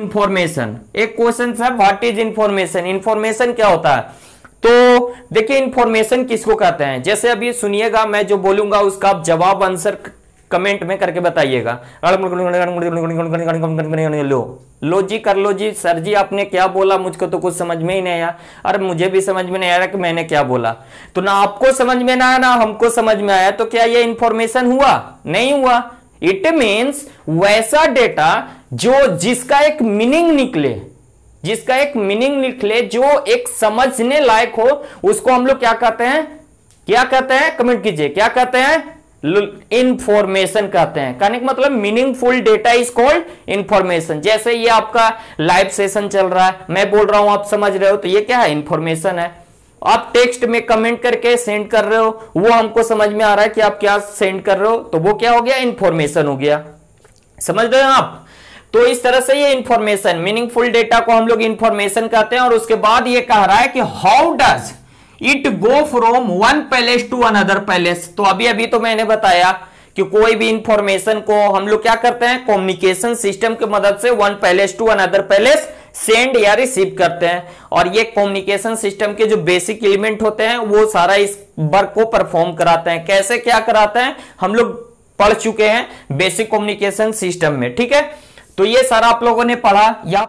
information एक question है what is information information क्या होता है तो देखिए इंफॉर्मेशन किसको कहते हैं जैसे अभी सुनिएगा मैं जो बोलूंगा उसका आप जवाब आंसर कमेंट में करके बताइएगा लो लो जी कर लो जी सर जी आपने क्या बोला मुझको तो कुछ समझ में ही नहीं आया अरे मुझे भी समझ में नहीं आया कि मैंने क्या बोला तो ना आपको समझ में ना आया ना हमको समझ में आया तो क्या ये इंफॉर्मेशन हुआ नहीं हुआ इट मीन्स वैसा डेटा जो जिसका एक मीनिंग निकले जिसका एक मीनिंग निकले जो एक समझने लायक हो उसको हम लोग क्या कहते हैं क्या कहते हैं कमेंट कीजिए क्या कहते हैं इंफॉर्मेशन कहते हैं कहने का मतलब meaningful data is called information जैसे ये आपका लाइव सेशन चल रहा है मैं बोल रहा हूं आप समझ रहे हो तो ये क्या है इंफॉर्मेशन है आप टेक्स्ट में कमेंट करके सेंड कर रहे हो वो हमको समझ में आ रहा है कि आप क्या सेंड कर रहे हो तो वो क्या हो गया इंफॉर्मेशन हो गया समझ रहे हो आप तो इस तरह से ये इंफॉर्मेशन मीनिंगफुल डेटा को हम लोग इंफॉर्मेशन कहते हैं और उसके बाद ये कह रहा है कि how does it go from one palace to another palace तो अभी अभी तो मैंने बताया कि कोई भी इंफॉर्मेशन को हम लोग क्या करते हैं कम्युनिकेशन सिस्टम की मदद से one palace to another palace send या रिसीव करते हैं और ये कम्युनिकेशन सिस्टम के जो बेसिक एलिमेंट होते हैं वो सारा इस वर्क को परफॉर्म कराते हैं कैसे क्या कराते हैं हम लोग पढ़ चुके हैं बेसिक कम्युनिकेशन सिस्टम में ठीक है तो ये सारा आप लोगों ने पढ़ा या